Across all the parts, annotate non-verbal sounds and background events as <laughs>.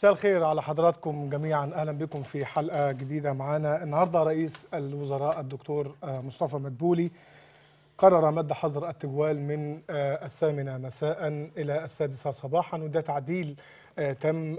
مساء الخير على حضراتكم جميعا اهلا بكم في حلقه جديده معانا النهارده رئيس الوزراء الدكتور آه، مصطفى مدبولي قرر مد حظر التجوال من آه، الثامنه مساء الى السادسه صباحا وده تعديل آه، تم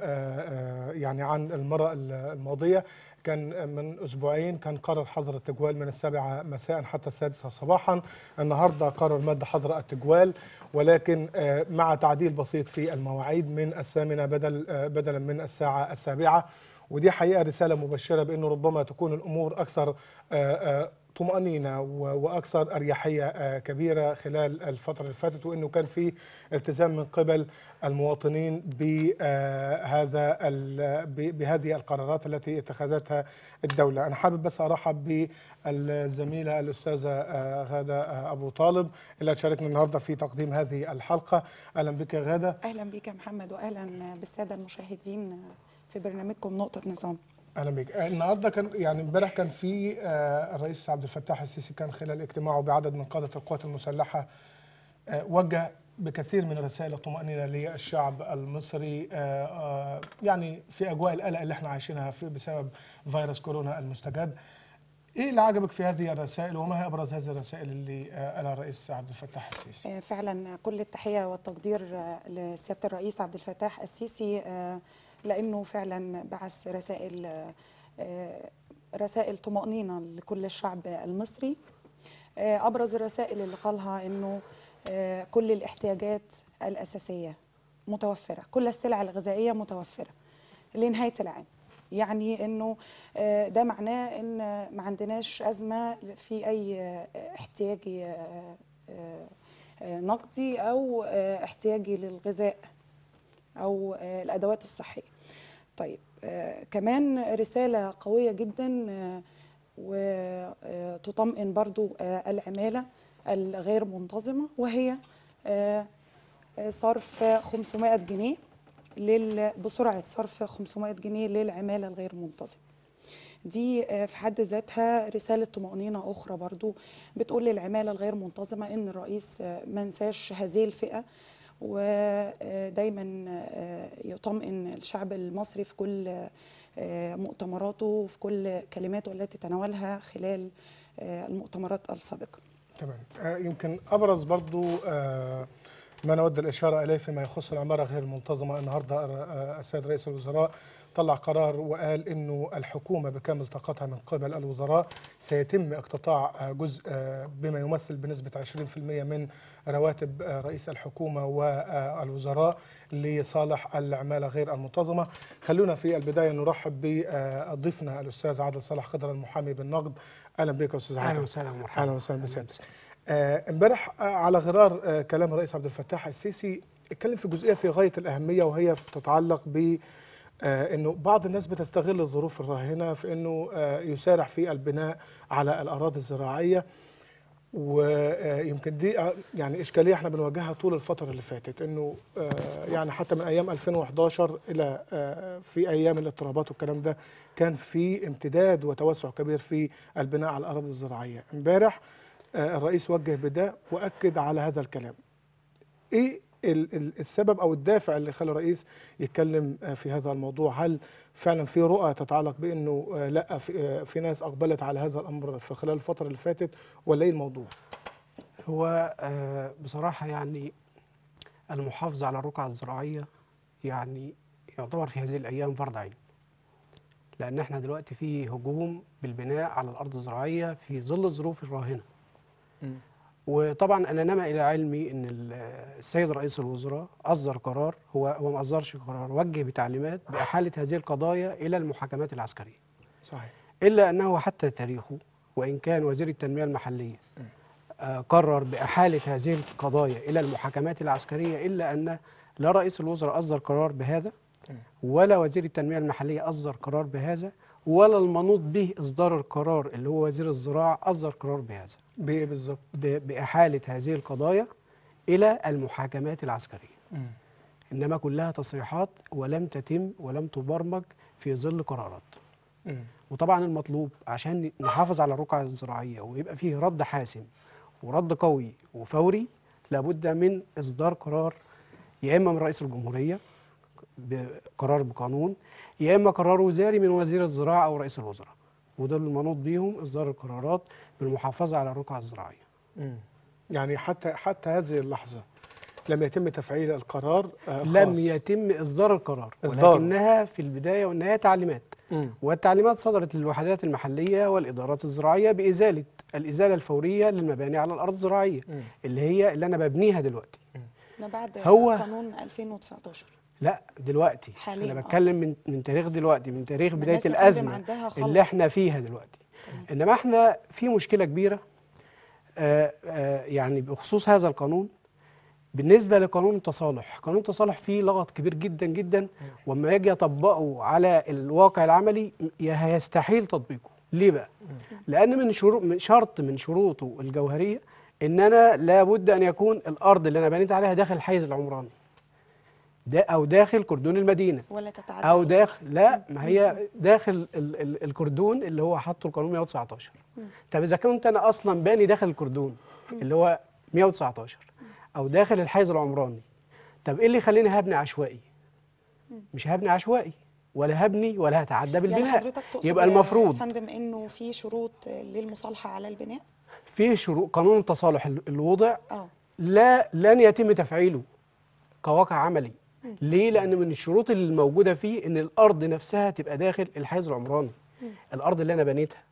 يعني عن المره الماضيه كان من اسبوعين كان قرر حظر التجوال من السابعه مساء حتى السادسه صباحا النهارده قرر مد حظر التجوال ولكن آه، مع تعديل بسيط في المواعيد من الثامنه بدل آه، بدلا من الساعه السابعه ودي حقيقه رساله مبشره بانه ربما تكون الامور اكثر آه، طمأنينة وأكثر أريحية آه، كبيرة خلال الفترة اللي فاتت وأنه كان في التزام من قبل المواطنين بهذا آه، بهذه القرارات التي اتخذتها الدولة أنا حابب بس أرحب بالزميلة الأستاذة آه، غادة أبو طالب اللي تشاركنا النهاردة في تقديم هذه الحلقة أهلا بك يا غادة أهلا بك محمد وأهلا بالسادة المشاهدين في برنامجكم نقطة نظام اهلا بيك آه، النهارده كان يعني امبارح كان في آه، الرئيس عبد الفتاح السيسي كان خلال اجتماعه بعدد من قاده القوات المسلحه آه، وجه بكثير من الرسائل الطمأنينة للشعب المصري يعني في أجواء القلق اللي احنا عايشينها بسبب فيروس كورونا المستجد ايه اللي عجبك في هذه الرسائل وما هي ابرز هذه الرسائل اللي قالها الرئيس عبد الفتاح السيسي؟ فعلا كل التحيه والتقدير لسياده الرئيس عبد الفتاح السيسي لانه فعلا بعث رسائل آه، رسائل طمانينه لكل الشعب المصري آه، ابرز الرسائل اللي قالها انه آه، كل الاحتياجات الاساسيه متوفره كل السلع الغذائيه متوفره لنهايه العام يعني انه ده معناه ان ما عندناش ازمه في اي احتياجي نقدي او احتياجي للغذاء او آه، الادوات الصحيه طيب آه، كمان رساله قويه جدا آه، وتطمئن برضو العماله الغير منتظمه وهي صرف 500 جنيه لل... بسرعه صرف 500 جنيه للعماله الغير منتظمه دي في حد ذاتها رسالة طمأنينة أخرى برضو بتقول للعمالة الغير منتظمة إن الرئيس منساش هذه الفئة ودايما آه، يطمئن الشعب المصري في كل آه، مؤتمراته وفي كل كلماته التي تناولها خلال آه، المؤتمرات السابقة تمام يمكن أبرز برضو ما نود الإشارة إليه فيما يخص العمارة غير المنتظمة النهاردة السيد رئيس الوزراء طلع قرار وقال انه الحكومه بكامل طاقتها من قبل الوزراء سيتم اقتطاع جزء بما يمثل بنسبه 20% من رواتب رئيس الحكومه والوزراء لصالح العماله غير المنتظمه. خلونا في البدايه نرحب بضيفنا الاستاذ عادل صلاح خضر المحامي بالنقد. اهلا بك يا استاذ عادل. اهلا وسهلا مرحبا. اهلا وسهلا بسيادتك. آه، امبارح على غرار آه، كلام الرئيس عبد الفتاح السيسي اتكلم في جزئيه في غايه الاهميه وهي تتعلق ب آه، انه بعض الناس بتستغل الظروف الراهنه في انه آه، يسارع في البناء على الاراضي الزراعيه ويمكن آه، دي يعني اشكاليه احنا بنواجهها طول الفتره اللي فاتت انه يعني حتى من ايام 2011 الى في ايام الاضطرابات والكلام ده كان في امتداد وتوسع كبير في البناء على الاراضي الزراعيه امبارح الرئيس وجه بده واكد على هذا الكلام ايه السبب او الدافع اللي خلى الرئيس يتكلم آه، في هذا الموضوع هل فعلا في رؤى تتعلق بانه آه، لا آه، في ناس اقبلت على هذا الامر في خلال الفتره اللي فاتت ولا ايه الموضوع هو بصراحه يعني المحافظه على الرقعه الزراعيه يعني يعتبر في هذه الايام فرض عين لان احنا دلوقتي في هجوم بالبناء على الارض الزراعيه في ظل الظروف الراهنه وطبعا انا نما الى علمي ان السيد رئيس الوزراء اصدر قرار هو هو ما اصدرش قرار وجه بتعليمات باحاله هذه القضايا الى المحاكمات العسكريه. صحيح. الا انه حتى تاريخه وان كان وزير التنميه المحليه آه قرر باحاله هذه القضايا الى المحاكمات العسكريه الا ان لا رئيس الوزراء اصدر قرار بهذا ولا وزير التنميه المحليه اصدر قرار بهذا ولا المنوط به إصدار القرار اللي هو وزير الزراعة أصدر قرار بهذا بإيه بالظبط؟ بإحالة هذه القضايا إلى المحاكمات العسكرية م. إنما كلها تصريحات ولم تتم ولم تبرمج في ظل قرارات م. وطبعا المطلوب عشان نحافظ على الرقعة الزراعية ويبقى فيه رد حاسم ورد قوي وفوري لابد من إصدار قرار يا إما من رئيس الجمهورية بقرار بقانون يا اما قرار وزاري من وزير الزراعه او رئيس الوزراء ودول المنوط بيهم اصدار القرارات بالمحافظه على الرقعه الزراعيه. مم. يعني حتى حتى هذه اللحظه لم يتم تفعيل القرار آه، خاص. لم يتم اصدار القرار إصدار. ولكنها في البدايه والنهايه تعليمات مم. والتعليمات صدرت للوحدات المحليه والادارات الزراعيه بازاله الازاله الفوريه للمباني على الارض الزراعيه مم. اللي هي اللي انا ببنيها دلوقتي. ده بعد هو قانون 2019 لا دلوقتي حاليا انا آه. بتكلم من من تاريخ دلوقتي من تاريخ بدايه الازمه اللي احنا فيها دلوقتي طيب. انما احنا في مشكله كبيره آآ آه، آآ آه، يعني بخصوص هذا القانون بالنسبه لقانون التصالح قانون التصالح فيه لغط كبير جدا جدا وما يجي اطبقه على الواقع العملي يستحيل تطبيقه ليه بقى لان من شروط من شرط من شروطه الجوهريه ان انا لابد ان يكون الارض اللي انا بنيت عليها داخل الحيز العمراني دا او داخل كردون المدينه ولا تتعدى او داخل لا ما هي داخل ال ال الكردون اللي هو حاطه القانون 119 طب اذا كنت انا اصلا باني داخل الكردون اللي هو 119 او داخل الحيز العمراني طب ايه اللي يخليني هبني عشوائي مش هبني عشوائي ولا هبني ولا هتعدى يعني بالبناء يعني حضرتك تقصد يبقى المفروض يا فندم انه في شروط للمصالحه على البناء في شروط قانون التصالح اللي وضع أوه. لا لن يتم تفعيله كواقع عملي ليه لان من الشروط الموجوده فيه ان الارض نفسها تبقى داخل الحيز العمراني الارض اللي انا بنيتها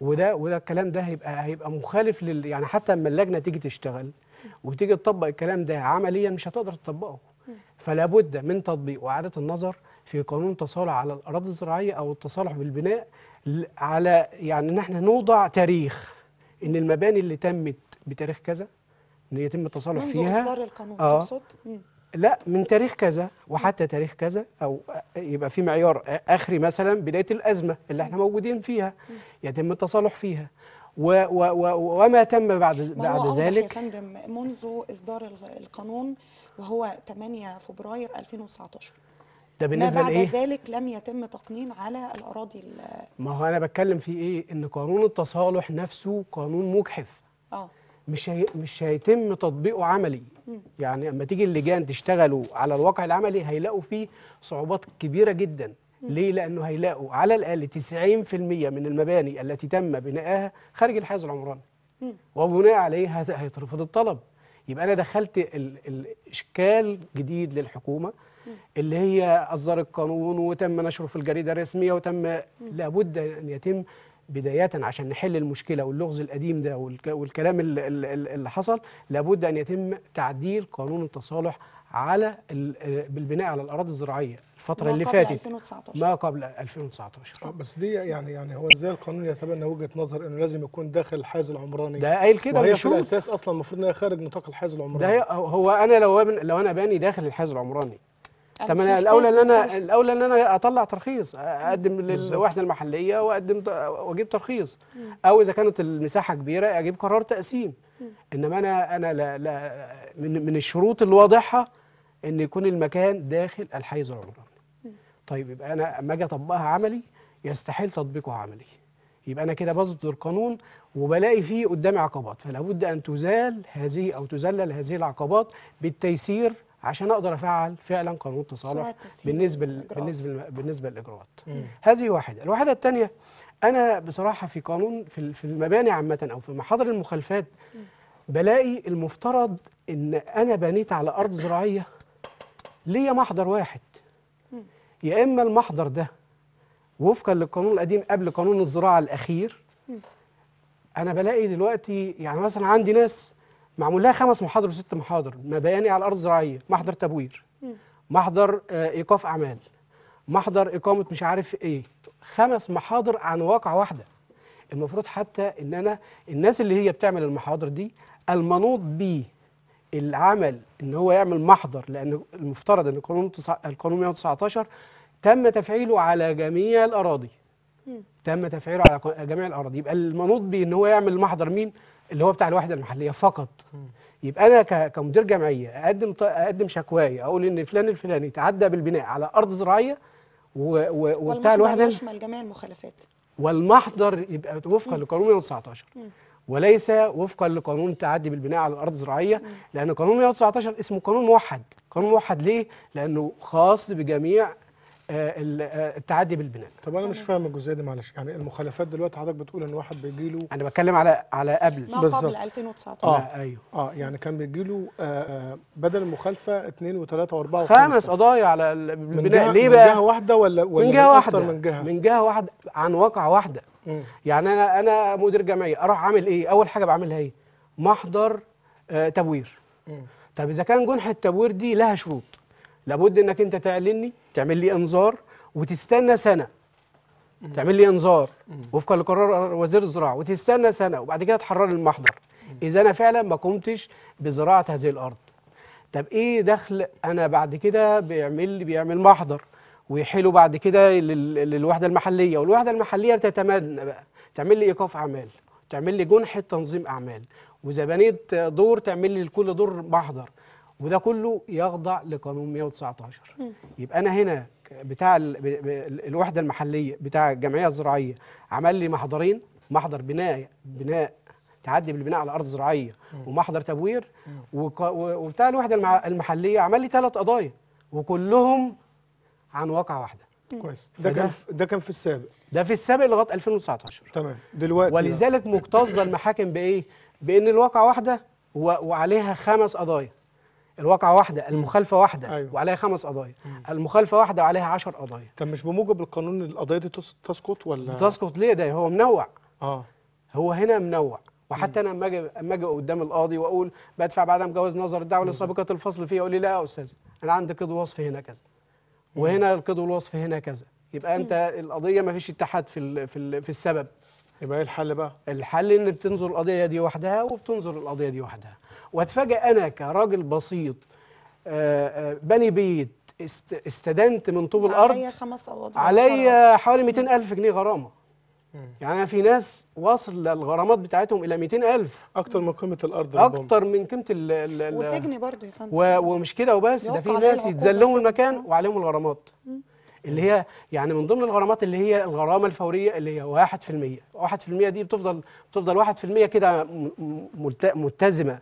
وده وده الكلام ده هيبقى هيبقى مخالف لل يعني حتى لما اللجنه تيجي تشتغل وتيجي تطبق الكلام ده عمليا مش هتقدر تطبقه فلا بد من تطبيق واعاده النظر في قانون التصالح على الاراضي الزراعيه او التصالح بالبناء على يعني ان احنا نوضع تاريخ ان المباني اللي تمت بتاريخ كذا ان يتم التصالح فيها منذ اصدار القانون آه تقصد لا من تاريخ كذا وحتى تاريخ كذا او يبقى في معيار اخري مثلا بدايه الازمه اللي احنا موجودين فيها يتم التصالح فيها و و و وما تم بعد بعد ذلك يا فندم منذ اصدار القانون وهو 8 فبراير 2019 ده بالنسبه ما بعد ذلك لم يتم تقنين على الاراضي ما هو انا بتكلم في ايه ان قانون التصالح نفسه قانون مجحف اه مش هي... مش هيتم تطبيقه عملي يعني اما تيجي اللجان تشتغلوا على الواقع العملي هيلاقوا فيه صعوبات كبيره جدا ليه لانه هيلاقوا على الاقل 90% من المباني التي تم بنائها خارج الحيز العمراني وبناء عليه هيترفض الطلب يبقى انا دخلت الاشكال جديد للحكومه اللي هي اصدر القانون وتم نشره في الجريده الرسميه وتم لابد ان يتم بداية عشان نحل المشكلة واللغز القديم ده والكلام اللي حصل لابد أن يتم تعديل قانون التصالح على آه، بالبناء على الأراضي الزراعية الفترة اللي فاتت 2019. ما قبل 2019 آه، بس دي يعني يعني هو ازاي القانون يتبنى وجهة نظر انه لازم يكون داخل الحيز العمراني ده قايل كده وهي في الاساس اصلا المفروض انها خارج نطاق الحيز العمراني ده هو انا لو لو انا باني داخل الحيز العمراني طب انا الاولى ان طيب، انا الاولى ان انا اطلع ترخيص اقدم للوحده المحليه واقدم واجيب ترخيص او اذا كانت المساحه كبيره اجيب قرار تقسيم انما انا انا لا لا من من الشروط الواضحه ان يكون المكان داخل الحيز العمراني طيب يبقى انا اما اجي اطبقها عملي يستحيل تطبيقها عملي يبقى انا كده بصدر قانون وبلاقي فيه قدامي عقبات فلابد ان تزال هذه او تذلل هذه العقبات بالتيسير عشان اقدر افعل فعلا قانون التصالح بالنسبه الإجراءات. بالنسبه بالنسبه للاجراءات هذه واحده الواحده الثانيه انا بصراحه في قانون في المباني عامه او في محاضر المخالفات بلاقي المفترض ان انا بنيت على ارض زراعيه ليا محضر واحد يا اما المحضر ده وفقا للقانون القديم قبل قانون الزراعه الاخير انا بلاقي دلوقتي يعني مثلا عندي ناس معمول لها خمس محاضر وست محاضر ما بياني على الارض الزراعيه محضر تبوير محضر آه، ايقاف اعمال محضر اقامه مش عارف ايه خمس محاضر عن واقع واحده المفروض حتى ان انا الناس اللي هي بتعمل المحاضر دي المنوط بيه العمل ان هو يعمل محضر لان المفترض ان القانون القانون 119 تم تفعيله على جميع الاراضي تم تفعيله على جميع الاراضي يبقى المنوط بيه ان هو يعمل محضر مين اللي هو بتاع الوحده المحليه فقط يبقى انا كمدير جمعيه اقدم اقدم شكواي اقول ان فلان الفلاني تعدى بالبناء على ارض زراعيه وبتاع الوحده يشمل جميع المخالفات والمحضر يبقى وفقا لقانون 119 وليس وفقا لقانون التعدي بالبناء على الارض الزراعيه لان قانون 119 اسمه قانون موحد قانون موحد ليه لانه خاص بجميع آه، آه، التعدي بالبناء طب انا مش فاهم الجزئيه دي معلش يعني المخالفات دلوقتي حضرتك بتقول ان واحد بيجي له انا بتكلم على على قبل بالظبط قبل 2019 آه. اه ايوه اه يعني كان بيجي له بدل المخالفه اثنين وثلاثه واربعه وخمسه خمس قضايا على البناء ليه بقى؟ من جهه واحده ولا ولا من جهه واحده من جهه من جهه واحده عن واقعه واحده م. يعني انا انا مدير جمعيه اروح عامل ايه؟ اول حاجه بعملها ايه؟ محضر آه تبوير م. طب اذا كان جنح التبوير دي لها شروط لابد انك انت تعلني تعمل لي انذار وتستنى سنه تعمل لي انذار وفقا لقرار وزير الزراعه وتستنى سنه وبعد كده تحرر المحضر اذا انا فعلا ما قمتش بزراعه هذه الارض طب ايه دخل انا بعد كده بيعمل بيعمل محضر ويحيله بعد كده للوحده المحليه والوحده المحليه بتتمنى بقى تعمل لي ايقاف اعمال تعمل لي جنحه تنظيم اعمال وزبانيه دور تعمل لي لكل دور محضر وده كله يخضع لقانون 119 يبقى انا هنا بتاع الوحده المحليه بتاع الجمعيه الزراعيه عمل لي محضرين محضر بناء بناء تعدي بالبناء على ارض زراعيه ومحضر تبوير وبتاع الوحده المحليه عمل لي ثلاث قضايا وكلهم عن واقعه واحده كويس ده كان ده كان في السابق ده في السابق لغايه 2019 تمام دلوقتي ولذلك مكتظه المحاكم بايه؟ بان الواقعه واحده وعليها خمس قضايا الواقعه واحده المخالفه واحده أيوة. وعليها خمس قضايا المخالفه واحده وعليها 10 قضايا طب مش بموجب القانون القضايا دي تسقط ولا تسقط ليه ده هو منوع اه هو هنا منوع وحتى انا لما اجي لما اجي قدام القاضي واقول بدفع بعد ما جواز نظر الدعوه لسابقه الفصل فيه يقول لي لا يا استاذ انا عندي قيد وصف هنا كذا وهنا القيد والوصف هنا كذا يبقى انت القضيه ما فيش اتحاد في في في السبب يبقى ايه الحل بقى الحل ان بتنظر القضيه دي وحدها وبتنظر القضيه دي وحدها واتفاجئ انا كراجل بسيط آه، آه، بني بيت استدنت من طوب الارض عليا خمس اوضاع عليا حوالي 200000 جنيه غرامه يعني في ناس واصل الغرامات بتاعتهم الى 200000 اكتر من قيمه الارض اكتر من قيمه ال وسجن برضه يا فندم ومش كده وبس ده في ناس يتزلموا المكان وعليهم الغرامات مم. اللي هي يعني من ضمن الغرامات اللي هي الغرامه الفوريه اللي هي 1% 1% دي بتفضل بتفضل 1% كده ملتزمه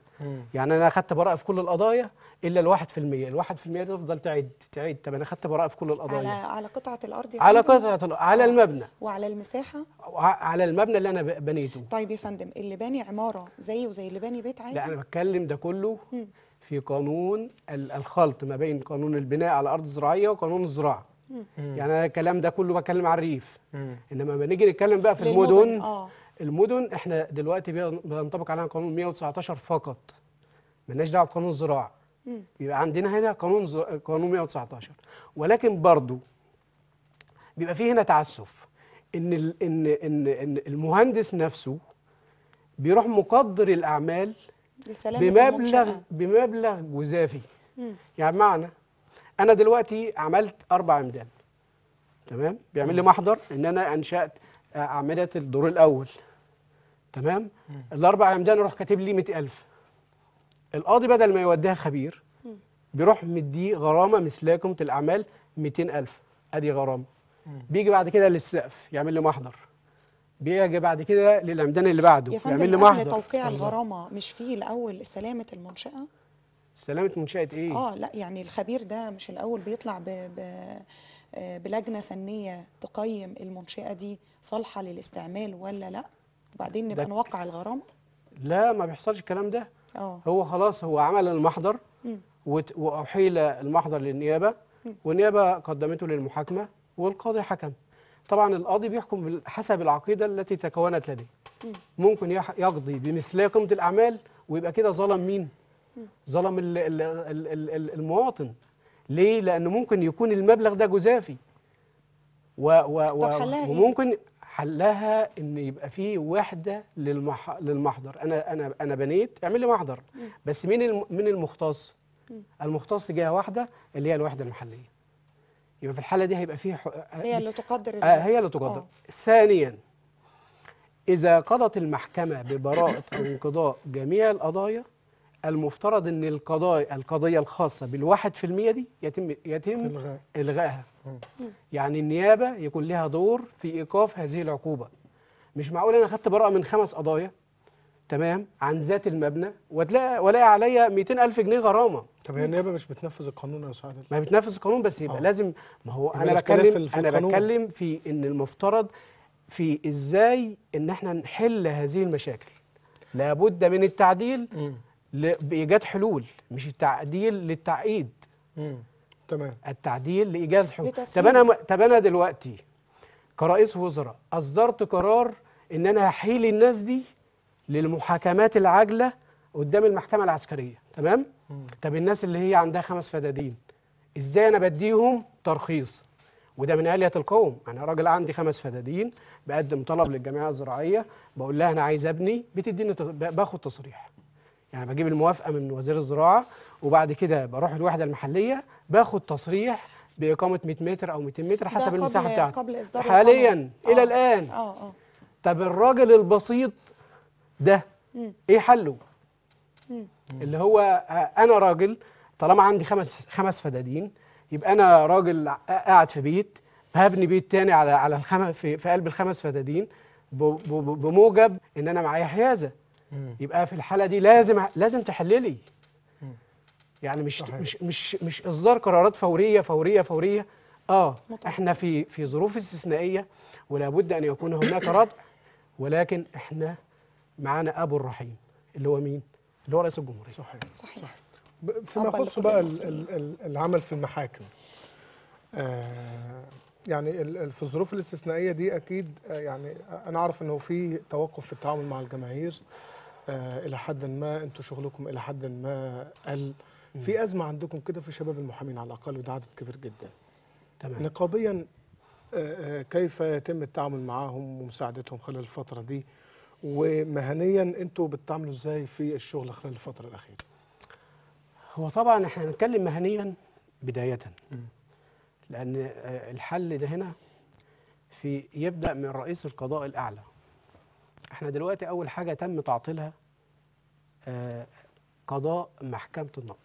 يعني انا اخدت براءه في كل القضايا الا ال 1% ال 1% دي تفضل تعد تعد طب انا اخدت براءه في كل القضايا على على قطعه الارض يا على قطعه الارض على آه. المبنى وعلى المساحه على المبنى اللي انا بنيته طيب يا فندم اللي باني عماره زيه زي اللي باني بيت عادي لا انا بتكلم ده كله في قانون الخلط ما بين قانون البناء على ارض زراعيه وقانون الزراعه يعني انا الكلام ده كله بتكلم على الريف انما لما نيجي نتكلم بقى في المدن آه. المدن احنا دلوقتي بينطبق علينا قانون 119 فقط مالناش دعوه بقانون الزراعه بيبقى عندنا هنا قانون ز... قانون 119 ولكن برضو بيبقى فيه هنا تعسف ان ال... ان ان ان المهندس نفسه بيروح مقدر الاعمال بمبلغ بمبلغ جزافي يعني معنى انا دلوقتي عملت اربع عمدان تمام بيعمل لي محضر ان انا انشات آه، اعمده الدور الاول تمام الاربع عمدان يروح كاتب لي 100000 القاضي بدل ما يوديها خبير بيروح مديه غرامه مثل قيمه الاعمال 200000 ادي غرامه بيجي بعد كده للسقف يعمل لي محضر بيجي بعد كده للعمدان اللي بعده يعمل لي محضر يا فندم توقيع الغرامه مش فيه الاول سلامه المنشاه سلامه منشاه ايه اه لا يعني الخبير ده مش الاول بيطلع ب, ب... آه، بلجنه فنيه تقيم المنشاه دي صالحه للاستعمال ولا لا وبعدين نبقى نوقع الغرامه لا ما بيحصلش الكلام ده أوه. هو خلاص هو عمل المحضر واحيل المحضر للنيابه م. والنيابه قدمته للمحاكمه والقاضي حكم طبعا القاضي بيحكم حسب العقيده التي تكونت لديه ممكن يقضي بمثل قيمه الاعمال ويبقى كده ظلم مين ظلم المواطن ليه لان ممكن يكون المبلغ ده جزافي و و و إيه؟ وممكن حلها ان يبقى في وحده للمح... للمحضر انا انا انا بنيت اعمل لي محضر بس مين الم... مين المختص المختص جهه واحده اللي هي الوحده المحليه يبقى في الحاله دي هيبقى فيه هي اللي تقدر آه هي اللي تقدر أوه. ثانيا إذا قضت المحكمة ببراءة أو انقضاء جميع القضايا المفترض ان القضايا القضيه الخاصه بالواحد في المية دي يتم يتم إلغاء. الغائها يعني النيابه يكون لها دور في ايقاف هذه العقوبه مش معقول انا اخذت براءه من خمس قضايا تمام عن ذات المبنى وتلاقي ولاقي عليا 200000 جنيه غرامه طب هي النيابه مش بتنفذ القانون يا سعاد ما بتنفذ القانون بس يبقى أوه. لازم ما هو انا بتكلم انا القانون. بتكلم في ان المفترض في ازاي ان احنا نحل هذه المشاكل لابد من التعديل م. لايجاد حلول مش التعديل للتعقيد امم تمام التعديل لايجاد حلول طب انا طب انا دلوقتي كرئيس وزراء اصدرت قرار ان انا هحيل الناس دي للمحاكمات العاجله قدام المحكمه العسكريه تمام طب الناس اللي هي عندها خمس فدادين ازاي انا بديهم ترخيص وده من آلية القوم أنا راجل عندي خمس فدادين بقدم طلب للجمعية الزراعية بقول لها أنا عايز أبني بتديني باخد تصريح يعني بجيب الموافقه من وزير الزراعه وبعد كده بروح الوحده المحليه باخد تصريح باقامه 100 متر او 200 متر حسب المساحه بتاعتي قبل اصدار حاليا آه. الى الان اه اه طب الراجل البسيط ده م. ايه حله م. اللي هو آه، انا راجل طالما عندي خمس خمس فدادين يبقى انا راجل قاعد في بيت هبني بيت تاني على على الخمس في, في قلب الخمس فدادين بموجب ان انا معايا حيازه يبقى في الحاله دي لازم لازم تحللي يعني مش مش مش مش اصدار قرارات فوريه فوريه فوريه اه مطلع. احنا في في ظروف استثنائيه ولابد ان يكون هناك ردع ولكن احنا معانا ابو الرحيم اللي هو مين اللي هو رئيس الجمهوريه صحيح صحيح, صحيح. فيما يخص بقى الـ الـ العمل في المحاكم آه يعني في الظروف الاستثنائيه دي اكيد آه، يعني انا اعرف انه في توقف في التعامل مع الجماهير آه، الى حد ما انتوا شغلكم الى حد ما قل في ازمه عندكم كده في شباب المحامين على الاقل وده عدد كبير جدا تمام نقابيا آه، آه، كيف يتم التعامل معاهم ومساعدتهم خلال الفتره دي ومهنيا انتوا بتتعاملوا ازاي في الشغل خلال الفتره الاخيره هو طبعا احنا هنتكلم مهنيا بدايه لان الحل ده هنا في يبدا من رئيس القضاء الاعلى احنا دلوقتي اول حاجه تم تعطيلها آه، قضاء محكمه النقد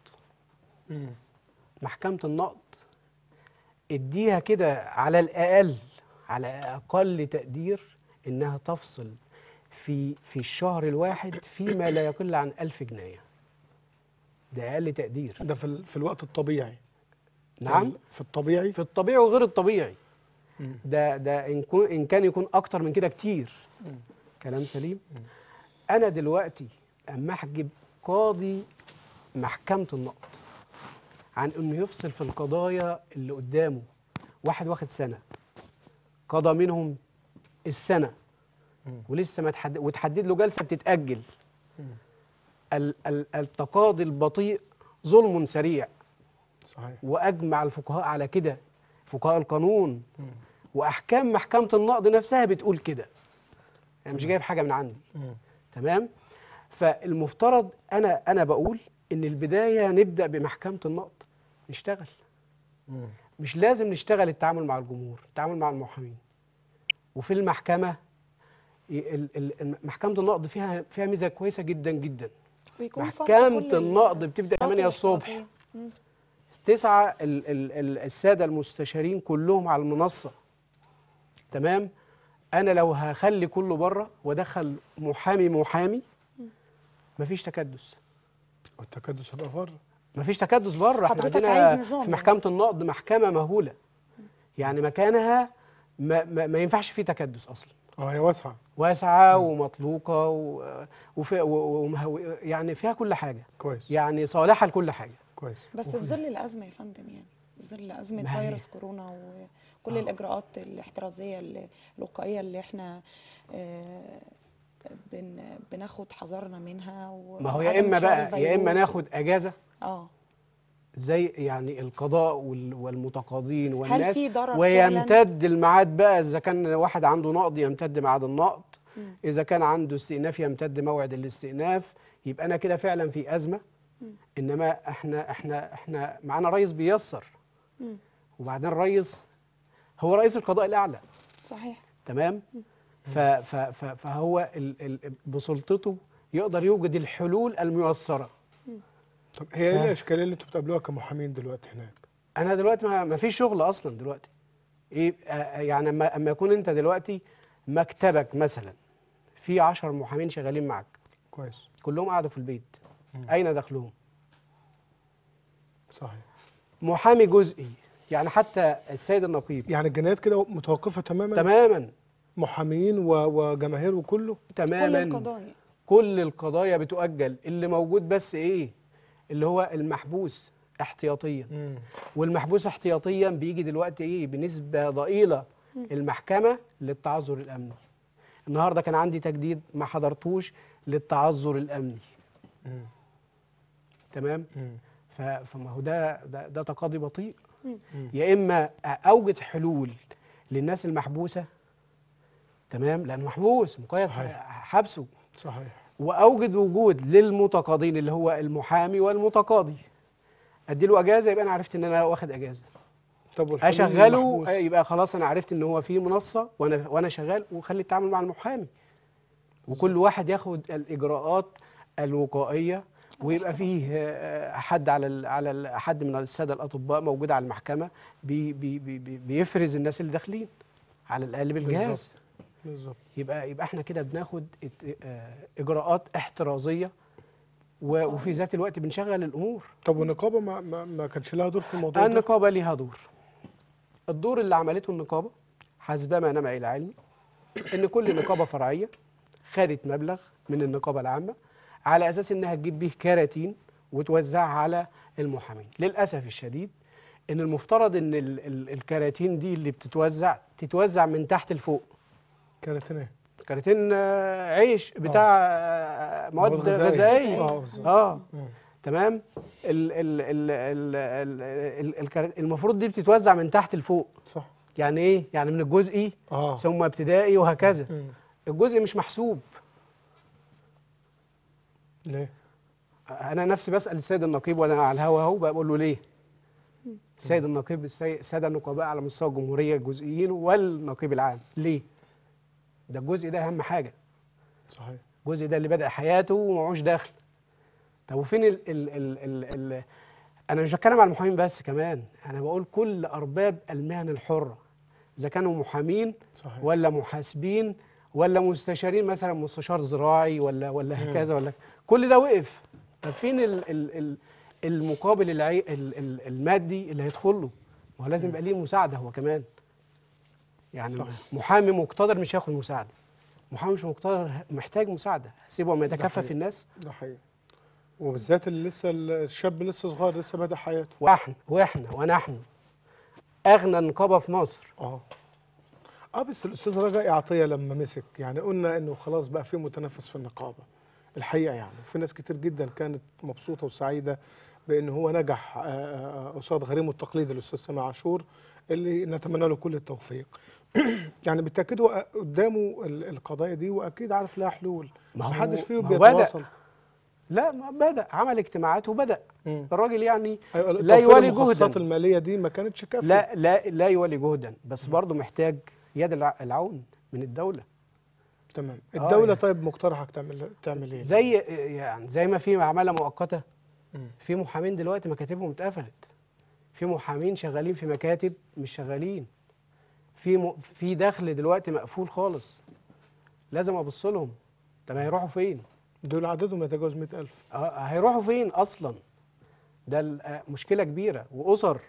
محكمه النقد اديها كده على الاقل على اقل تقدير انها تفصل في في الشهر الواحد فيما لا يقل عن 1000 جنيه ده اقل تقدير ده في في الوقت الطبيعي نعم يعني في الطبيعي في الطبيعي وغير الطبيعي ده ده ان كان يكون اكتر من كده كتير كلام سليم انا دلوقتي اما احجب قاضي محكمه النقط عن انه يفصل في القضايا اللي قدامه واحد واخد سنه قضى منهم السنه ولسه ما تحدد وتحدد له جلسه بتتاجل التقاضي البطيء ظلم سريع صحيح واجمع الفقهاء على كده فقهاء القانون واحكام محكمه النقض نفسها بتقول كده انا يعني مش جايب حاجه من عندي تمام فالمفترض انا انا بقول ان البدايه نبدا بمحكمه النقط نشتغل مش لازم نشتغل التعامل مع الجمهور التعامل مع المحامين وفي المحكمه محكمه النقد فيها فيها ميزه كويسه جدا جدا محكمه النقد بتبدا 8 الصبح 9 أيوه. الساده المستشارين كلهم على المنصه تمام انا لو هخلي كله بره وادخل محامي محامي مفيش تكدس التكدس هيبقى بره مفيش تكدس بره احنا نظام في يعني. محكمه النقد محكمه مهوله يعني مكانها ما, ما, ما ينفعش فيه تكدس اصلا اه هي واسعه واسعه ومطلوقه و... وفي... و... يعني فيها كل حاجه كويس يعني صالحه لكل حاجه كويس بس في ظل الازمه يا فندم يعني في ظل ازمه فيروس كورونا و... كل آه. الاجراءات الاحترازيه الوقائيه اللي احنا آه، بن بناخد حذرنا منها ما هو يا اما بقى يا اما ناخد اجازه اه زي يعني القضاء والمتقاضين والناس هل في ضرر ويمتد الميعاد بقى اذا كان واحد عنده نقض يمتد ميعاد النقض م. اذا كان عنده استئناف يمتد موعد الاستئناف يبقى انا كده فعلا في ازمه م. انما احنا احنا احنا معانا ريس بيسر وبعدين ريس هو رئيس القضاء الأعلى صحيح تمام ف ف ف فهو ال ال بسلطته يقدر يوجد الحلول الميسرة طب هي ايه الاشكاليه اللي انتوا بتقابلوها كمحامين دلوقتي هناك؟ انا دلوقتي ما فيش شغل اصلا دلوقتي. ايه آه، آه، يعني اما اما يكون انت دلوقتي مكتبك مثلا في 10 محامين شغالين معاك كويس كلهم قعدوا في البيت مم. اين دخلهم؟ صحيح محامي جزئي يعني حتى السيد النقيب يعني الجنايات كده متوقفه تماما تماما محامين وجماهير وكله تماما كل القضايا كل القضايا بتؤجل اللي موجود بس ايه اللي هو المحبوس احتياطيا مم. والمحبوس احتياطيا بيجي دلوقتي ايه بنسبه ضئيله مم. المحكمه للتعذر الامني النهارده كان عندي تجديد ما حضرتوش للتعذر الامني مم. تمام مم. فما هو ده ده, ده تقاضي بطيء يا اما اوجد حلول للناس المحبوسه تمام لانه محبوس مقيد حبسه صحيح واوجد وجود للمتقاضين اللي هو المحامي والمتقاضي ادي له اجازه يبقى انا عرفت ان انا واخد اجازه طب اشغله آه، يبقى خلاص انا عرفت ان هو في منصه وانا وانا شغال وخلي التعامل مع المحامي وكل واحد ياخد الاجراءات الوقائيه ويبقى فيه آه، حد على على حد من الساده الاطباء موجود على المحكمه بي بي بي بيفرز الناس اللي داخلين على الاقل بالجهاز بالظبط يبقى يبقى احنا كده بناخد آه، اجراءات احترازيه وفي آه. ذات الوقت بنشغل الامور طب والنقابه ما, ما, ما كانش لها دور في الموضوع ده النقابه ليها دور الدور اللي عملته النقابه حسب ما نما الى علمي ان كل نقابه فرعيه خدت مبلغ من النقابه العامه على اساس انها تجيب بيه كراتين وتوزعها على المحامين للاسف الشديد ان المفترض ان ال ال الكراتين دي اللي بتتوزع تتوزع من تحت لفوق كراتين ايه كراتين آه، عيش بتاع آه. آه، مواد غذائيه اه, آه. تمام ال ال ال ال ال ال المفروض دي بتتوزع من تحت لفوق صح يعني ايه يعني من الجزئي آه. ثم ابتدائي وهكذا الجزء مش محسوب ليه؟ انا نفسي بسال السيد النقيب وانا على الهوا اهو بقول له ليه؟ السيد النقيب الساده النقباء على مستوى الجمهوريه الجزئيين والنقيب العام ليه؟ ده الجزء ده اهم حاجه صحيح الجزء ده اللي بدأ حياته ومعوش دخل طب وفين ال ال ال ال ال انا مش بتكلم على المحامين بس كمان انا بقول كل ارباب المهن الحره اذا كانوا محامين صحيح. ولا محاسبين ولا مستشارين مثلا مستشار زراعي ولا ولا هكذا ولا كل ده وقف طب فين الـ الـ المقابل العي... الـ الـ المادي اللي هيدخل له ما هو لازم يبقى ليه مساعده هو كمان يعني صح. محامي مقتدر مش هياخد مساعده محامي مش مقتدر محتاج مساعده هسيبه ما يتكفف الناس ده حقيقي وبالذات اللي لسه الشاب لسه صغير لسه بدا حياته واحنا واحنا ونحن اغنى نقابه في مصر اه اه بس الاستاذ رجاء عطيه لما مسك يعني قلنا انه خلاص بقى في متنفس في النقابه الحقيقه يعني في ناس كتير جدا كانت مبسوطه وسعيده بان هو نجح قصاد آه، آه، غريمه التقليد الاستاذ سامي عاشور اللي نتمنى له كل التوفيق <clears throat> يعني بالتاكيد هو قدامه القضايا دي واكيد عارف لها حلول ما حدش فيهم بيتواصل لا ما بدا عمل اجتماعات وبدا الراجل يعني أيوة، لا يولي جهدا الماليه دي ما كانتش كافيه لا لا لا يولي جهدا بس برضه محتاج يد العون من الدوله تمام آه، الدوله آه طيب مقترحك تعمل تعمل ايه زي يعني زي ما في عماله مؤقته في محامين دلوقتي مكاتبهم اتقفلت في محامين شغالين في مكاتب مش شغالين في م... في دخل دلوقتي مقفول خالص لازم ابص لهم طب هيروحوا فين دول عددهم يتجاوز 100000 اه هيروحوا فين اصلا ده آه، مشكله كبيره واسر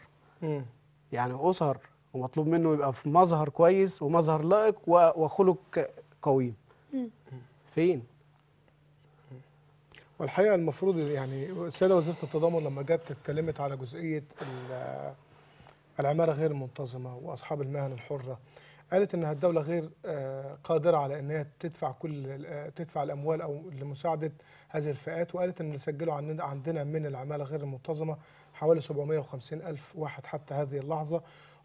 يعني اسر ومطلوب منه يبقى في مظهر كويس ومظهر لائق وخلق قويم فين والحقيقه المفروض يعني السيده وزيره التضامن لما جت اتكلمت على جزئيه العماره غير المنتظمه واصحاب المهن الحره قالت انها الدوله غير آه، قادره على انها تدفع كل آه، تدفع الاموال او لمساعده هذه الفئات وقالت ان اللي سجلوا عندنا من العماله غير المنتظمه حوالي 750 الف واحد حتى هذه اللحظه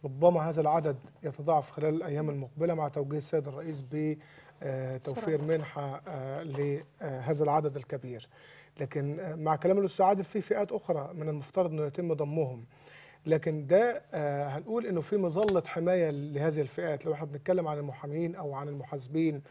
ربما هذا العدد يتضاعف خلال الأيام المقبلة مع توجيه السيد الرئيس بتوفير آه، منحة آه، لهذا آه، العدد الكبير لكن مع كلام الأستاذ عادل في فئات أخرى من المفترض أنه يتم ضمهم لكن ده هنقول أنه في مظلة حماية لهذه الفئات لو احنا بنتكلم عن المحامين أو عن المحاسبين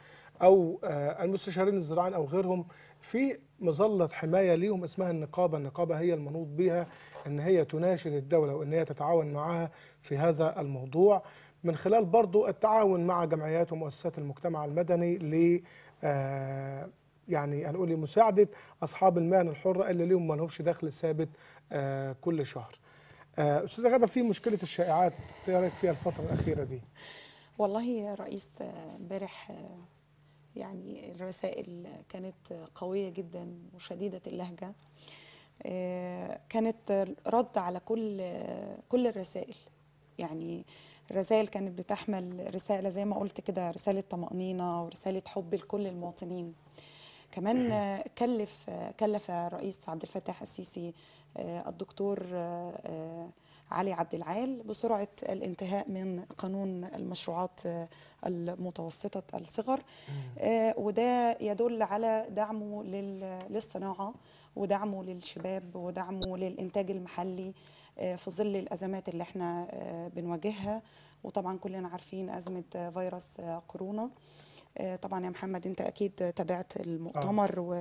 او المستشارين الزراعيين او غيرهم في مظله حمايه ليهم اسمها النقابه، النقابه هي المنوط بها ان هي تناشد الدوله وان هي تتعاون معها في هذا الموضوع من خلال برضو التعاون مع جمعيات ومؤسسات المجتمع المدني ل آه، يعني هنقول إيه، مساعده اصحاب المهن الحره اللي ليهم ما لهمش دخل ثابت آه، كل شهر. آه، استاذه غاده في مشكله الشائعات ايه فيها الفتره الاخيره دي؟ والله يا رئيس امبارح يعني الرسائل كانت قويه جدا وشديده اللهجه. كانت رد على كل كل الرسائل يعني الرسائل كانت بتحمل رسالة زي ما قلت كده رسالة طمأنينة ورسالة حب لكل المواطنين كمان كلف كلف الرئيس عبد الفتاح السيسي آه، الدكتور آه، آه، علي عبد العال بسرعة الانتهاء من قانون المشروعات المتوسطة الصغر وده يدل على دعمه للصناعة ودعمه للشباب ودعمه للإنتاج المحلي آه، في ظل الأزمات اللي احنا آه، بنواجهها وطبعا كلنا عارفين أزمة آه، فيروس كورونا طبعا يا محمد أنت أكيد تابعت المؤتمر آه. و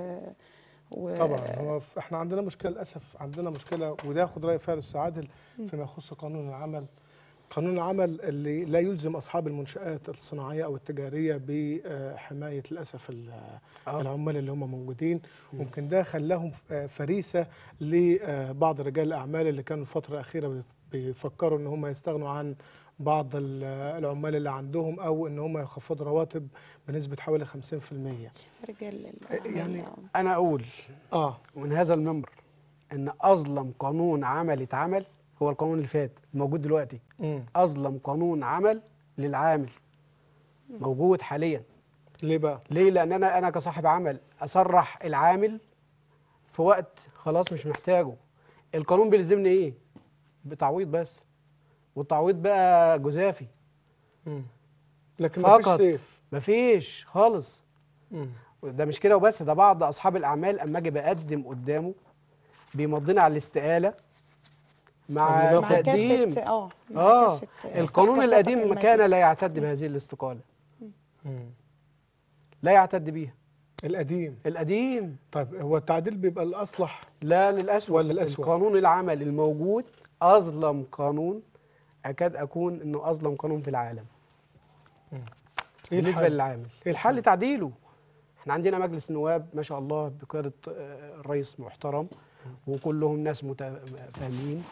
و... طبعا هو احنا عندنا مشكله للاسف عندنا مشكله وده ياخد راي فارس عادل فيما يخص قانون العمل قانون العمل اللي لا يلزم اصحاب المنشات الصناعيه او التجاريه بحمايه للاسف آه. العمال اللي هم موجودين ممكن ده خلاهم آه، فريسه لبعض آه، رجال الاعمال اللي كانوا الفتره الاخيره بيفكروا ان هم يستغنوا عن بعض العمال اللي عندهم او ان هم يخفضوا رواتب بنسبه حوالي 50% رجال يعني انا اقول اه من هذا المنبر ان اظلم قانون عمل اتعمل هو القانون اللي فات الموجود دلوقتي مم. اظلم قانون عمل للعامل موجود حاليا ليه بقى ليه لان انا انا كصاحب عمل اصرح العامل في وقت خلاص مش محتاجه القانون بيلزمني ايه بتعويض بس والتعويض بقى جزافي مم. لكن مفيش سيف مفيش خالص مم. ده مش كده وبس ده بعض اصحاب الاعمال اما اجي بقدم قدامه بيمضيني على الاستقاله مع, مع كافة اه اه القانون القديم كان لا يعتد بهذه الاستقاله لا يعتد بيها القديم القديم طيب هو التعديل بيبقى الاصلح لا للاسوء ولا الاسوء القانون العمل الموجود اظلم قانون اكاد اكون انه اظلم قانون في العالم إيه بالنسبه للعامل إيه الحل تعديله احنا عندنا مجلس نواب ما شاء الله بقياده آه، الرئيس محترم وكلهم ناس متفاهمين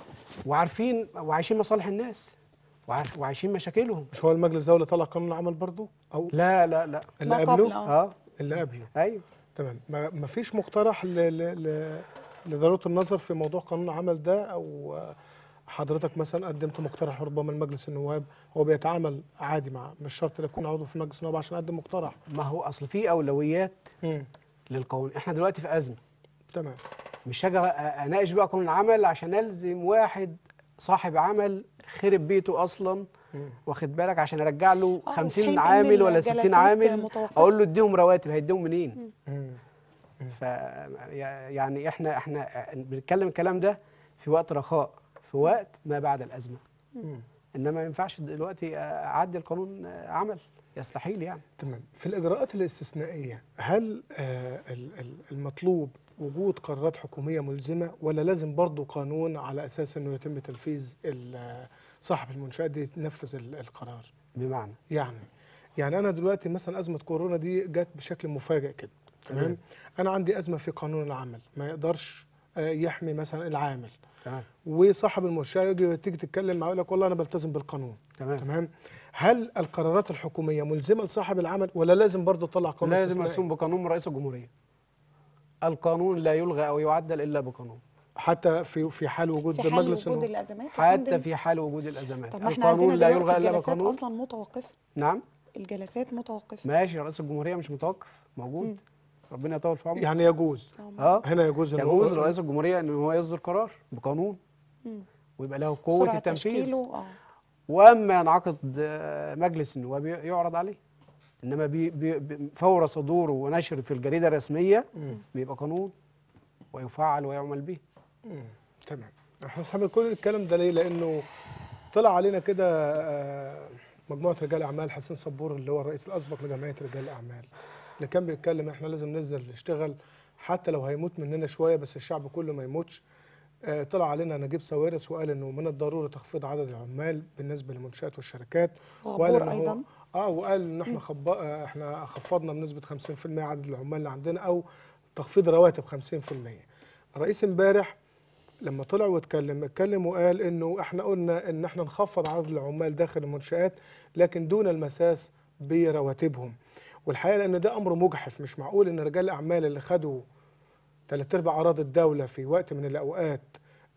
وعارفين وعايشين مصالح الناس وعايشين مشاكلهم مش هو المجلس الدولي طلع قانون العمل برضه او لا لا لا اللي قبله آه،, اه اللي قبله ايوه تمام ما فيش مقترح لضروره النظر في موضوع قانون العمل ده او حضرتك مثلا قدمت مقترح ربما المجلس النواب هو بيتعامل عادي مع مش شرط يكون عضو في مجلس النواب عشان اقدم مقترح ما هو اصل في اولويات للقانون احنا دلوقتي في ازمه تمام مش هاجي اناقش بقى قانون العمل عشان الزم واحد صاحب عمل خرب بيته اصلا واخد بالك عشان ارجع له 50 آه، عامل ولا 60 عامل اقول له اديهم رواتب هيديهم منين؟ ف يعني احنا احنا بنتكلم الكلام ده في وقت رخاء في وقت ما بعد الازمه انما ما ينفعش دلوقتي اعدي القانون عمل يستحيل يعني تمام في الاجراءات الاستثنائيه هل آه، المطلوب وجود قرارات حكوميه ملزمه ولا لازم برضه قانون على اساس انه يتم تنفيذ صاحب المنشاه دي يتنفذ القرار بمعنى يعني يعني انا دلوقتي مثلا ازمه كورونا دي جت بشكل مفاجئ كده تمام انا عندي ازمه في قانون العمل ما يقدرش آه، يحمي مثلا العامل تمام وصاحب المنشاه يجي تيجي تتكلم معاه يقول لك والله انا بلتزم بالقانون تمام تمام هل القرارات الحكوميه ملزمه لصاحب العمل ولا لازم برضه تطلع قانون لازم مرسوم بقانون رئيس الجمهوريه القانون لا يلغى أو يعدل إلا بقانون حتى في في حال وجود في حال مجلس وجود الازمات حتى في حال وجود الازمات طب ما احنا لا يلغى الا بقانون اصلا متوقفه نعم الجلسات متوقفه ماشي رئيس الجمهوريه مش متوقف موجود م. ربنا يطول في عمره يعني يجوز اه, آه. هنا يجوز يجوز لرئيس الجمهوريه ان هو يصدر قرار بقانون م. ويبقى له قوه التنفيذ سرعه تشكيله اه واما ينعقد آه، مجلس النواب يعرض عليه انما بي بي فور صدوره ونشر في الجريده الرسميه مم. بيبقى قانون ويفعل ويعمل به تمام احنا هنعمل كل الكلام ده ليه لانه طلع علينا كده آه، مجموعه رجال اعمال حسين صبور اللي هو الرئيس الاسبق لجمعيه رجال الاعمال اللي كان بيتكلم احنا لازم ننزل نشتغل حتى لو هيموت مننا شويه بس الشعب كله ما يموتش آه، طلع علينا نجيب ساويرس وقال انه من الضروري تخفيض عدد العمال بالنسبه للمنشات والشركات وقال هو اه وقال ان احنا خب... آه، احنا خفضنا بنسبه 50% عدد العمال اللي عندنا او تخفيض رواتب 50% الرئيس امبارح لما طلع واتكلم اتكلم وقال انه احنا قلنا ان احنا نخفض عدد العمال داخل المنشآت لكن دون المساس برواتبهم والحقيقه لان ده امر مجحف مش معقول ان رجال الاعمال اللي خدوا ثلاث ارباع اراضي الدوله في وقت من الاوقات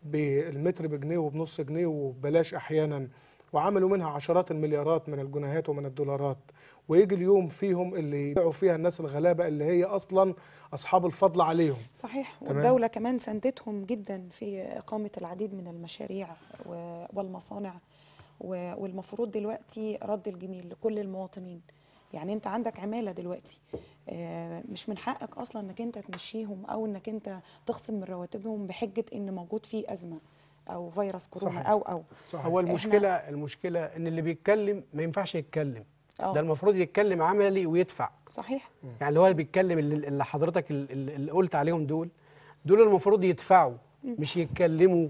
بالمتر بجنيه وبنص جنيه وببلاش احيانا وعملوا منها عشرات المليارات من الجنيهات ومن الدولارات ويجي اليوم فيهم اللي يبيعوا فيها الناس الغلابه اللي هي اصلا اصحاب الفضل عليهم صحيح والدوله كمان ساندتهم جدا في اقامه العديد من المشاريع والمصانع والمفروض دلوقتي رد الجميل لكل المواطنين يعني انت عندك عماله دلوقتي آه، مش من حقك اصلا انك انت تمشيهم او انك انت تخصم من رواتبهم بحجه ان موجود في ازمه او فيروس كورونا صحيح. او او صحيح. هو المشكله المشكله ان اللي بيتكلم ما ينفعش يتكلم أوه. ده المفروض يتكلم عملي ويدفع صحيح يعني اللي هو اللي بيتكلم اللي حضرتك اللي قلت عليهم دول دول المفروض يدفعوا مش يتكلموا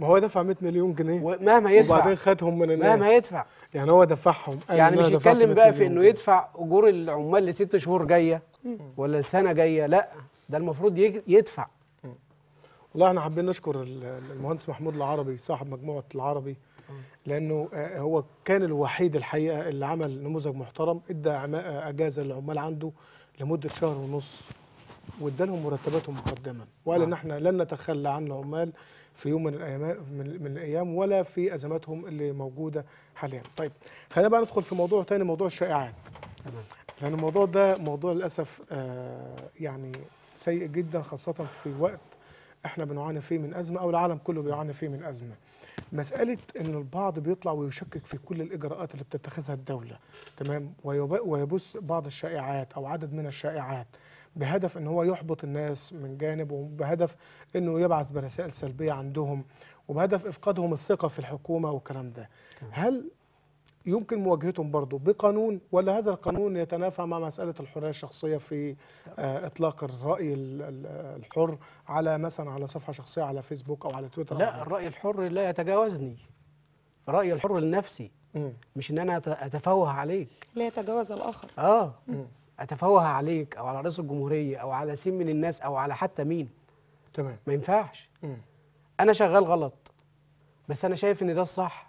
ما هو دفع 100 مليون جنيه مهما يدفع وبعدين خدهم من الناس مهما يدفع يعني هو دفعهم يعني مش يتكلم بقى في انه يدفع اجور العمال لست شهور جايه ولا لسنه جايه لا ده المفروض يدفع والله احنا حابين نشكر المهندس محمود العربي صاحب مجموعه العربي لانه آه، آه، هو كان الوحيد الحقيقه اللي عمل نموذج محترم ادى آه، اجازه للعمال عنده لمده شهر ونص وادالهم مرتباتهم مقدما وقال ان نعم. احنا لن نتخلى عن العمال في يوم من الايام من الايام ولا في ازماتهم اللي موجوده حاليا. طيب خلينا بقى ندخل في موضوع ثاني موضوع الشائعات. لان الموضوع ده موضوع للاسف يعني سيء جدا خاصه في وقت احنا بنعاني فيه من ازمه او العالم كله بيعاني فيه من ازمه مساله ان البعض بيطلع ويشكك في كل الاجراءات اللي بتتخذها الدوله تمام ويبث بعض الشائعات او عدد من الشائعات بهدف ان هو يحبط الناس من جانب وبهدف انه يبعث برسائل سلبيه عندهم وبهدف افقادهم الثقه في الحكومه والكلام ده هل يمكن مواجهتهم برضه بقانون ولا هذا القانون يتنافى مع مسألة الحرية الشخصية في آه، إطلاق الرأي الحر على مثلا على صفحة شخصية على فيسبوك أو على تويتر لا الرأي الحر لا يتجاوزني رأي الحر لنفسي مش إن أنا أتفوه عليك لا يتجاوز الآخر آه أتفوه عليك أو على رئيس الجمهورية أو على سين من الناس أو على حتى مين تمام ما ينفعش أنا شغال غلط بس أنا شايف إن ده الصح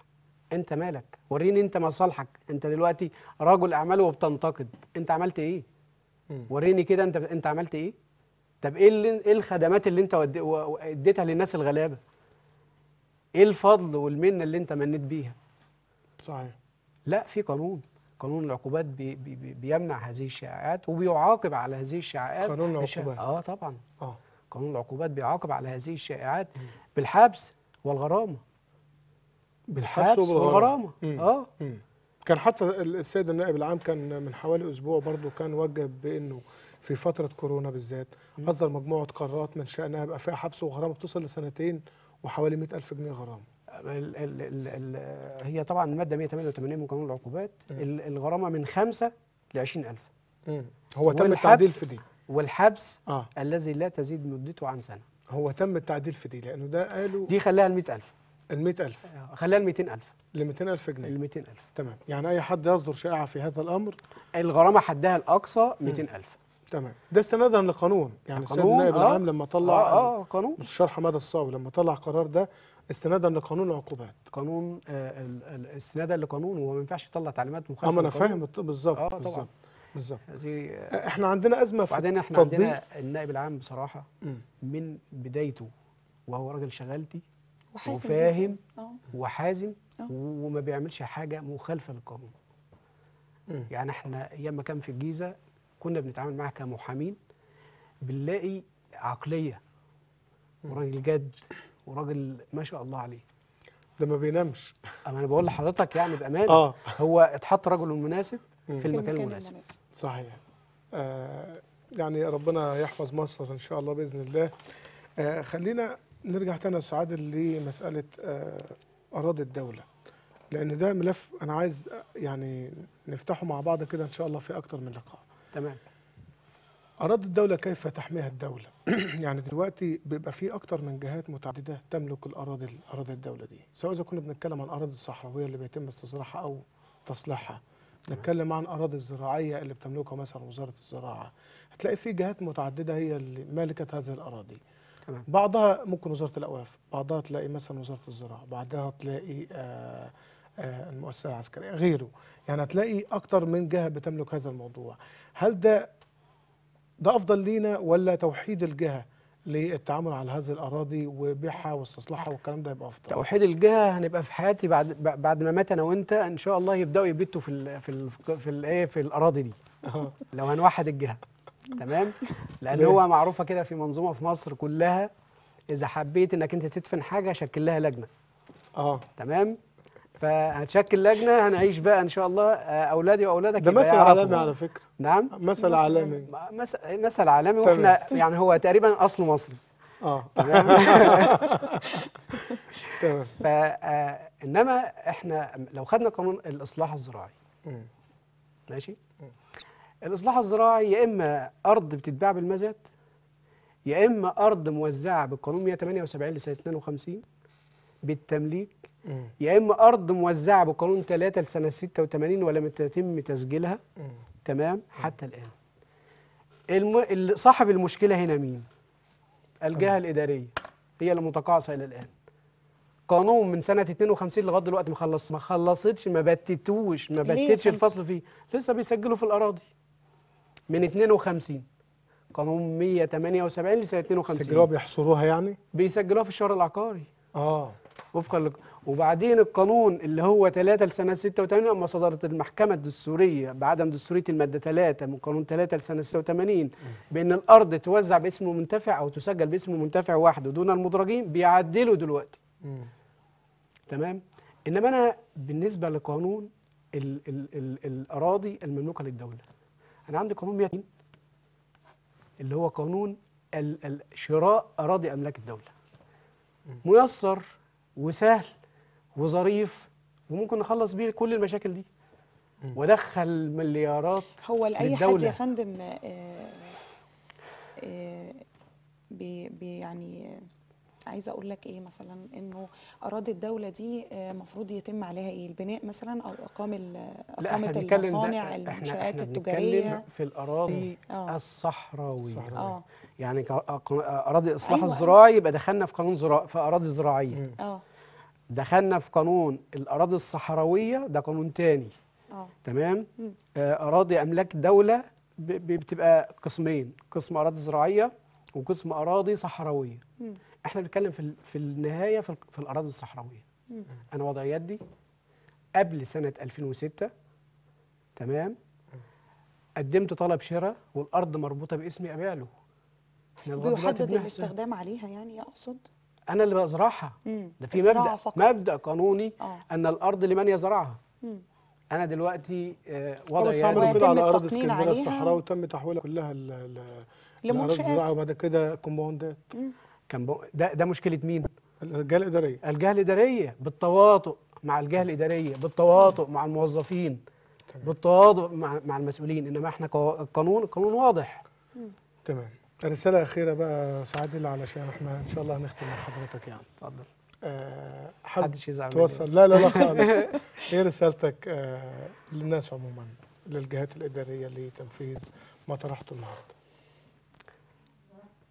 انت مالك وريني انت مصالحك انت دلوقتي رجل اعمال وبتنتقد انت عملت ايه وريني كده انت انت عملت ايه طب ايه اللي ايه الخدمات اللي انت اديتها للناس الغلابه ايه الفضل والمنه اللي انت منيت بيها صحيح لا في قانون قانون العقوبات بي بي بيمنع هذه الشائعات وبيعاقب على هذه الشائعات قانون العقوبات اه طبعا اه قانون العقوبات بيعاقب على هذه الشائعات بالحبس والغرامه بالحبس وبالغرامه اه مم. كان حتى السيد النائب العام كان من حوالي اسبوع برضه كان وجه بانه في فتره كورونا بالذات اصدر مجموعه قرارات من شانها يبقى فيها حبس وغرامه بتوصل لسنتين وحوالي 100000 جنيه غرامه الـ الـ الـ الـ هي طبعا الماده 188 من قانون العقوبات الغرامه من 5 ل 20000 هو تم التعديل في دي والحبس آه. الذي لا تزيد مدته عن سنه هو تم التعديل في دي لانه ده قالوا دي خلاها ال 100000 ال 100000 آه، خليها ال 200000 ل 200000 جنيه ل 200000 تمام يعني اي حد يصدر شائعه في هذا الامر الغرامه حدها الاقصى 200000 تمام ده استنادا لقانون يعني السيد النائب آه العام لما طلع آه،, اه اه قانون مستشار حماده الصاوي لما طلع قرار ده استنادا لقانون العقوبات قانون آه استنادا لقانون وما ينفعش يطلع تعليمات مخالفه اه انا فاهم بالظبط آه بالظبط بالظبط آه، احنا عندنا ازمه في وبعدين احنا عندنا النائب العام بصراحه م. من بدايته وهو راجل شغالتي آه. وحازم وفاهم أوه. وحازم أوه. وما بيعملش حاجه مخالفه للقانون يعني احنا ايام ما كان في الجيزه كنا بنتعامل معاه كمحامين بنلاقي عقليه وراجل جد وراجل ما شاء الله عليه ده ما بينامش اما انا بقول لحضرتك يعني بامانه آه. هو اتحط رجل مناسب في المكان المناسب صحيح آه يعني ربنا يحفظ مصر ان شاء الله باذن الله آه خلينا نرجع تاني يا سعاد لمساله آه، اراضي الدوله لان ده ملف انا عايز آه، يعني نفتحه مع بعض كده ان شاء الله في اكتر من لقاء تمام اراضي الدوله كيف تحميها الدوله <clears throat> يعني دلوقتي بيبقى في اكتر من جهات متعدده تملك الاراضي اراضي الدوله دي سواء اذا كنا بنتكلم عن الاراضي الصحراويه اللي بيتم استصلاحها او تصليحها نتكلم عن اراضي الزراعيه اللي بتملكها مثلا وزاره الزراعه هتلاقي في جهات متعدده هي اللي مالكه هذه الاراضي تمام. بعضها ممكن وزاره الاوقاف بعضها تلاقي مثلا وزاره الزراعه بعدها تلاقي آآ آه، آآ آه، المؤسسه العسكريه غيره يعني هتلاقي اكتر من جهه بتملك هذا الموضوع هل ده ده افضل لينا ولا توحيد الجهه للتعامل على هذه الاراضي وبيعها واستصلاحها والكلام ده يبقى افضل توحيد الجهه هنبقى في حياتي بعد بعد ما مات انا وانت ان شاء الله يبداوا يبتوا في الـ في الـ في الايه في, في الاراضي دي لو هنوحد الجهه تمام <laughs> لان هو معروفه كده في منظومه في مصر كلها اذا حبيت انك انت تدفن حاجه شكل لها لجنه اه تمام فهتشكل لجنه هنعيش بقى ان شاء الله آه، اولادي واولادك ده مثل عالمي على فكره نعم مثل عالمي مثل عالمي واحنا <laughs> يعني هو تقريبا اصله مصري اه تمام <laughs> فانما آه، احنا لو خدنا قانون الاصلاح الزراعي ماشي الاصلاح الزراعي يا اما ارض بتتباع بالمزاد يا اما ارض موزعه بالقانون 178 لسنه 52 بالتمليك يا اما ارض موزعه بقانون 3 لسنه 86 ولم يتم تسجيلها تمام حتى الان الم... صاحب المشكله هنا مين الجهه الاداريه هي اللي متقاعسه الى الان قانون من سنه 52 لغايه دلوقتي ما خلص ما خلصتش ما بتتوش ما بتتش الفصل فيه لسه بيسجلوا في الاراضي من 52 قانون 178 لسنه 52 سجلوها بيحصروها يعني بيسجلوها في الشهر العقاري اه وفقا لك وبعدين القانون اللي هو 3 لسنه 86 لما صدرت المحكمه الدستوريه بعدم دستوريه الماده 3 من قانون 3 لسنه 86 بان الارض توزع باسم منتفع او تسجل باسم منتفع وحده دون المدرجين بيعدلوا دلوقتي م. تمام انما انا بالنسبه لقانون الـ الـ الـ الاراضي المملوكه للدوله أنا عندي قانون 102 اللي هو قانون شراء أراضي أملاك الدولة ميسر وسهل وظريف وممكن نخلص بيه كل المشاكل دي ودخل مليارات هو لأي حد يا فندم آآ آه، آآ آه، بي بي يعني عايزه اقول لك ايه مثلا انه اراضي الدوله دي آه، مفروض يتم عليها ايه البناء مثلا او اقامه اقامه المصانع المنشات التجاريه في الاراضي آه. الصحراويه آه. يعني, يعني اراضي اصلاح أيوة الزراعي أيوة. يبقى دخلنا في قانون زراعي في اراضي زراعيه اه دخلنا في قانون الاراضي الصحراويه ده قانون تاني آه. تمام مم. آه، اراضي املاك دوله بتبقى قسمين قسم اراضي زراعيه وقسم اراضي صحراويه مم. احنا بنتكلم في في النهايه في, في الاراضي الصحراويه انا وضعيات دي قبل سنه 2006 تمام قدمت طلب شراء والارض مربوطه باسمي ابيع له بيحدد الاستخدام عليها يعني اقصد انا اللي بزرعها ده في مبدا فقط. مبدا قانوني آه. ان الارض لمن يزرعها مم. انا دلوقتي آه وضع يعني كده على ارض اسكندريه الصحراء وتم تحويلها كلها لمنشات وبعد كده كومباوندات كان بو... ده ده مشكله مين الجهه الاداريه الجهه الاداريه بالتواطؤ مع الجهه الاداريه بالتواطؤ مع الموظفين تمام. بالتواطؤ مع مع المسؤولين انما احنا القانون القانون واضح تمام رساله اخيره بقى الله علشان احنا ان شاء الله هنختم مع حضرتك يعني اتفضل أه حد يزعل توصل لا لا لا خالص <laughs> ايه رسالتك أه للناس عموما للجهات الاداريه لتنفيذ ما طرحته النهارده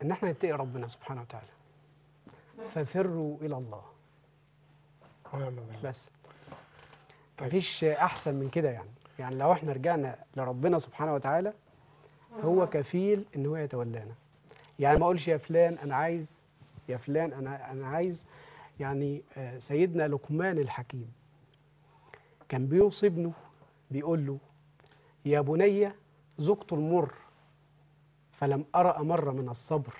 ان احنا نتقي ربنا سبحانه وتعالى ففروا الى الله بس طيب. مفيش احسن من كده يعني يعني لو احنا رجعنا لربنا سبحانه وتعالى هو كفيل ان هو يتولانا يعني ما اقولش يا فلان انا عايز يا فلان انا انا عايز يعني آه، سيدنا لقمان الحكيم كان بيوصي ابنه بيقول له يا بني ذقت المر فلم أرى أمر من الصبر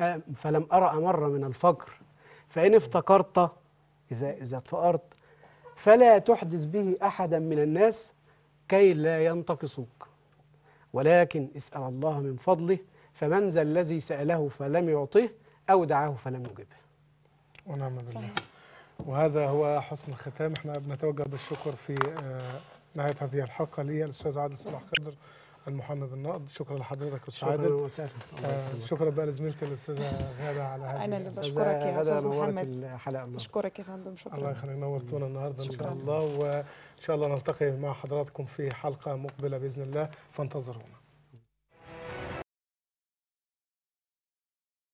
آه، فلم أرى أمر من الفقر فإن افتقرت إذا إذا اتفقرت فلا تحدث به أحدا من الناس كي لا ينتقصوك ولكن اسأل الله من فضله فمن ذا الذي سأله فلم يعطيه أو دعاه فلم يجبه ونعم بالله وهذا هو حسن الختام احنا بنتوجه بالشكر في آه، نهاية هذه الحلقة لي الأستاذ عادل صلاح خضر المحامي بالنقد شكرا لحضرتك استاذ عادل شكرا وسهلا آه، شكرا بقى لزميلتي الاستاذه غاده على هذه انا اللي بشكرك يا استاذ محمد بشكرك يا فندم شكرا الله يخليك نورتونا النهارده ان شاء الله وان شاء الله نلتقي مع حضراتكم في حلقه مقبله باذن الله فانتظرونا